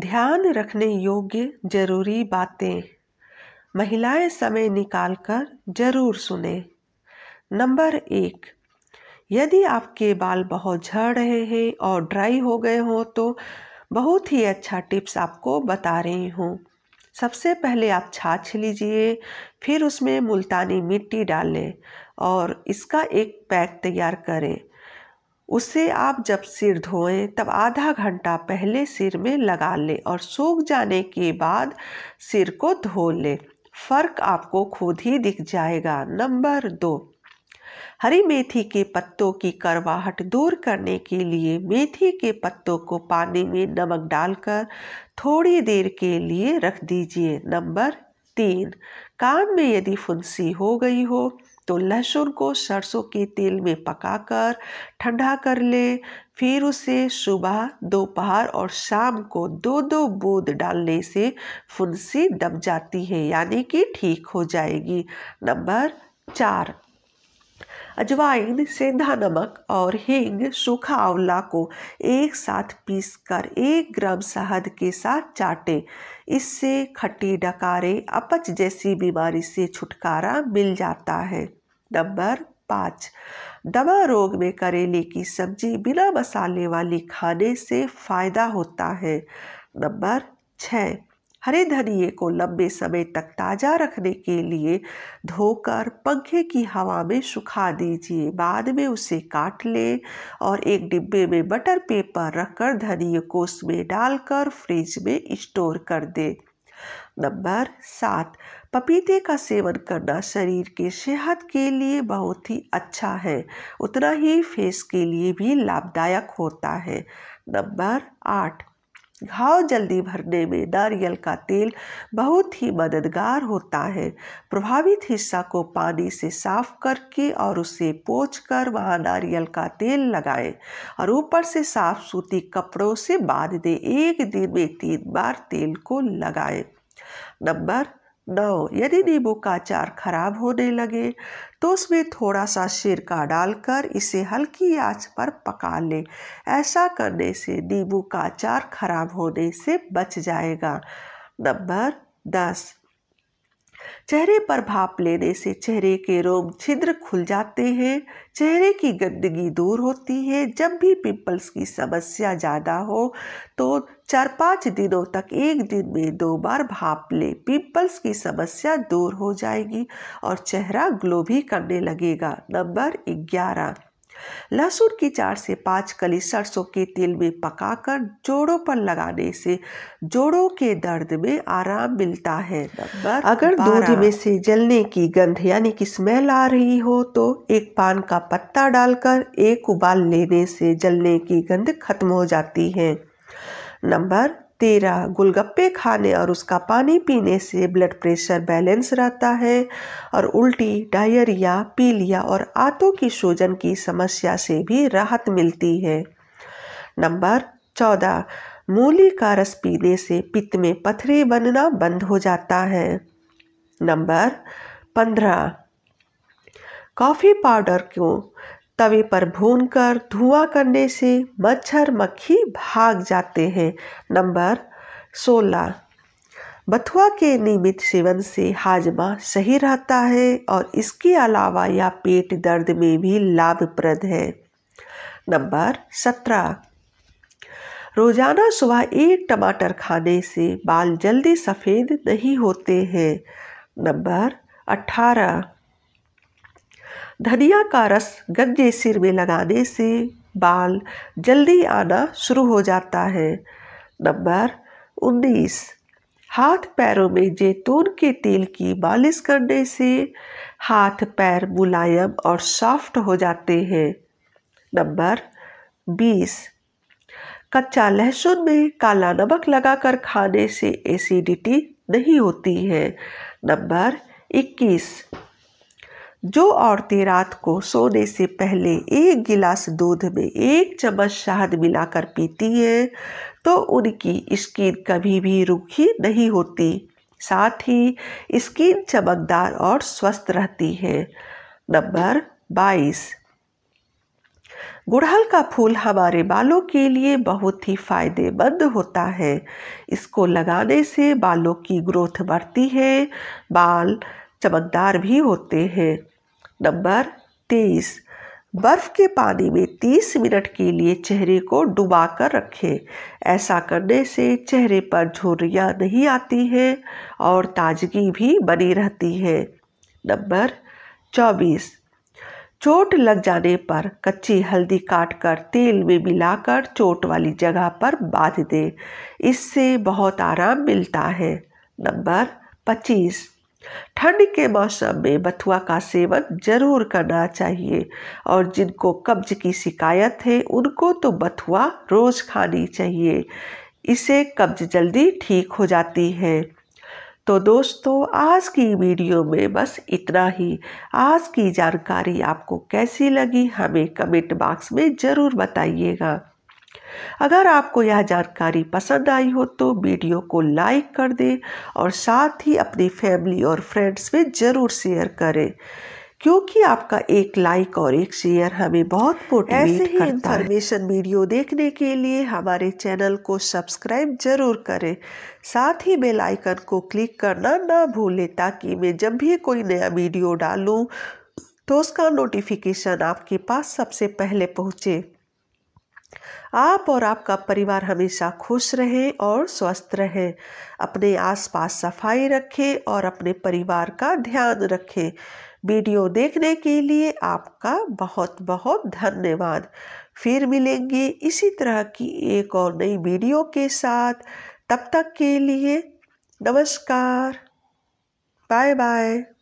ध्यान रखने योग्य जरूरी बातें महिलाएं समय निकालकर जरूर सुने नंबर एक यदि आपके बाल बहुत झड़ रहे हैं और ड्राई हो गए हों तो बहुत ही अच्छा टिप्स आपको बता रही हूँ सबसे पहले आप छाछ लीजिए फिर उसमें मुल्तानी मिट्टी डालें और इसका एक पैक तैयार करें उसे आप जब सिर धोएं तब आधा घंटा पहले सिर में लगा लें और सूख जाने के बाद सिर को धो लें फ़र्क आपको खुद ही दिख जाएगा नंबर दो हरी मेथी के पत्तों की करवाहट दूर करने के लिए मेथी के पत्तों को पानी में नमक डालकर थोड़ी देर के लिए रख दीजिए नंबर तीन कान में यदि फुंसी हो गई हो तो लहसुन को सरसों के तेल में पकाकर ठंडा कर ले फिर उसे सुबह दोपहर और शाम को दो दो बूंद डालने से फुंसी दब जाती है यानी कि ठीक हो जाएगी नंबर चार अजवाइन सेंधा नमक और हींग सूखा आंवला को एक साथ पीसकर एक ग्राम शहद के साथ चाटें इससे खट्टी डकारे अपच जैसी बीमारी से छुटकारा मिल जाता है नंबर पाँच दमा रोग में करेले की सब्जी बिना मसाले वाली खाने से फ़ायदा होता है नंबर छः हरे धनिए को लंबे समय तक ताज़ा रखने के लिए धोकर पंखे की हवा में सुखा दीजिए बाद में उसे काट लें और एक डिब्बे में बटर पेपर रखकर धनिए को उसमें डालकर फ्रिज में स्टोर कर दें नंबर सात पपीते का सेवन करना शरीर के सेहत के लिए बहुत ही अच्छा है उतना ही फेस के लिए भी लाभदायक होता है नंबर आठ घाव जल्दी भरने में नारियल का तेल बहुत ही मददगार होता है प्रभावित हिस्सा को पानी से साफ करके और उसे पोछ कर वहाँ नारियल का तेल लगाएं और ऊपर से साफ सूती कपड़ों से बांध दें एक दिन में तीन बार तेल को लगाएं नंबर नौ यदि नींबू का अचार खराब होने लगे तो उसमें थोड़ा सा सिरका डालकर इसे हल्की आंच पर पका लें ऐसा करने से नींबू का अचार खराब होने से बच जाएगा नंबर दस चेहरे पर भाप लेने से चेहरे के रोम छिद्र खुल जाते हैं चेहरे की गंदगी दूर होती है जब भी पिंपल्स की समस्या ज़्यादा हो तो चार पाँच दिनों तक एक दिन में दो बार भाप ले पिंपल्स की समस्या दूर हो जाएगी और चेहरा ग्लो भी करने लगेगा नंबर ग्यारह लहसुन की चार से पांच कली सरसों के तेल में पकाकर जोड़ों पर लगाने से जोड़ों के दर्द में आराम मिलता है नंबर अगर दूध में से जलने की गंध यानी कि स्मेल आ रही हो तो एक पान का पत्ता डालकर एक उबाल लेने से जलने की गंध खत्म हो जाती है नंबर तेरह गुलगप्पे खाने और उसका पानी पीने से ब्लड प्रेशर बैलेंस रहता है और उल्टी डायरिया पीलिया और आंतों की सूजन की समस्या से भी राहत मिलती है नंबर चौदह मूली का रस पीने से पित्त में पथरी बनना बंद हो जाता है नंबर पंद्रह कॉफ़ी पाउडर को तवे पर भूनकर धुआं करने से मच्छर मक्खी भाग जाते हैं नंबर सोलह बथुआ के नियमित सेवन से हाजमा सही रहता है और इसके अलावा यह पेट दर्द में भी लाभप्रद है नंबर सत्रह रोज़ाना सुबह एक टमाटर खाने से बाल जल्दी सफ़ेद नहीं होते हैं नंबर अट्ठारह धनिया का रस गंजे सिर में लगाने से बाल जल्दी आना शुरू हो जाता है नंबर उन्नीस हाथ पैरों में जैतून के तेल की मालिश करने से हाथ पैर मुलायम और सॉफ्ट हो जाते हैं नंबर बीस कच्चा लहसुन में काला नमक लगाकर खाने से एसिडिटी नहीं होती है नंबर इक्कीस जो औरतें रात को सोने से पहले एक गिलास दूध में एक चम्मच शहद मिलाकर पीती हैं तो उनकी स्किन कभी भी रूखी नहीं होती साथ ही स्किन चमकदार और स्वस्थ रहती है नंबर बाईस गुड़हल का फूल हमारे बालों के लिए बहुत ही फायदेमंद होता है इसको लगाने से बालों की ग्रोथ बढ़ती है बाल चमकदार भी होते हैं नंबर तेईस बर्फ़ के पानी में तीस मिनट के लिए चेहरे को डुबा कर रखें ऐसा करने से चेहरे पर झुर्रियाँ नहीं आती हैं और ताजगी भी बनी रहती है नंबर चौबीस चोट लग जाने पर कच्ची हल्दी काटकर तेल में मिलाकर चोट वाली जगह पर बांध दें इससे बहुत आराम मिलता है नंबर पच्चीस ठंड के मौसम में बथुआ का सेवन जरूर करना चाहिए और जिनको कब्ज की शिकायत है उनको तो बथुआ रोज़ खानी चाहिए इससे कब्ज जल्दी ठीक हो जाती है तो दोस्तों आज की वीडियो में बस इतना ही आज की जानकारी आपको कैसी लगी हमें कमेंट बॉक्स में ज़रूर बताइएगा अगर आपको यह जानकारी पसंद आई हो तो वीडियो को लाइक कर दें और साथ ही अपनी फैमिली और फ्रेंड्स में ज़रूर शेयर करें क्योंकि आपका एक लाइक और एक शेयर हमें बहुत मोटिवेट ऐसे ही इंफॉर्मेशन वीडियो देखने के लिए हमारे चैनल को सब्सक्राइब जरूर करें साथ ही बेल आइकन को क्लिक करना ना भूलें ताकि मैं जब भी कोई नया वीडियो डालूं तो उसका नोटिफिकेशन आपके पास सबसे पहले पहुंचे आप और आपका परिवार हमेशा खुश रहें और स्वस्थ रहें अपने आसपास सफाई रखें और अपने परिवार का ध्यान रखें वीडियो देखने के लिए आपका बहुत बहुत धन्यवाद फिर मिलेंगे इसी तरह की एक और नई वीडियो के साथ तब तक के लिए नमस्कार बाय बाय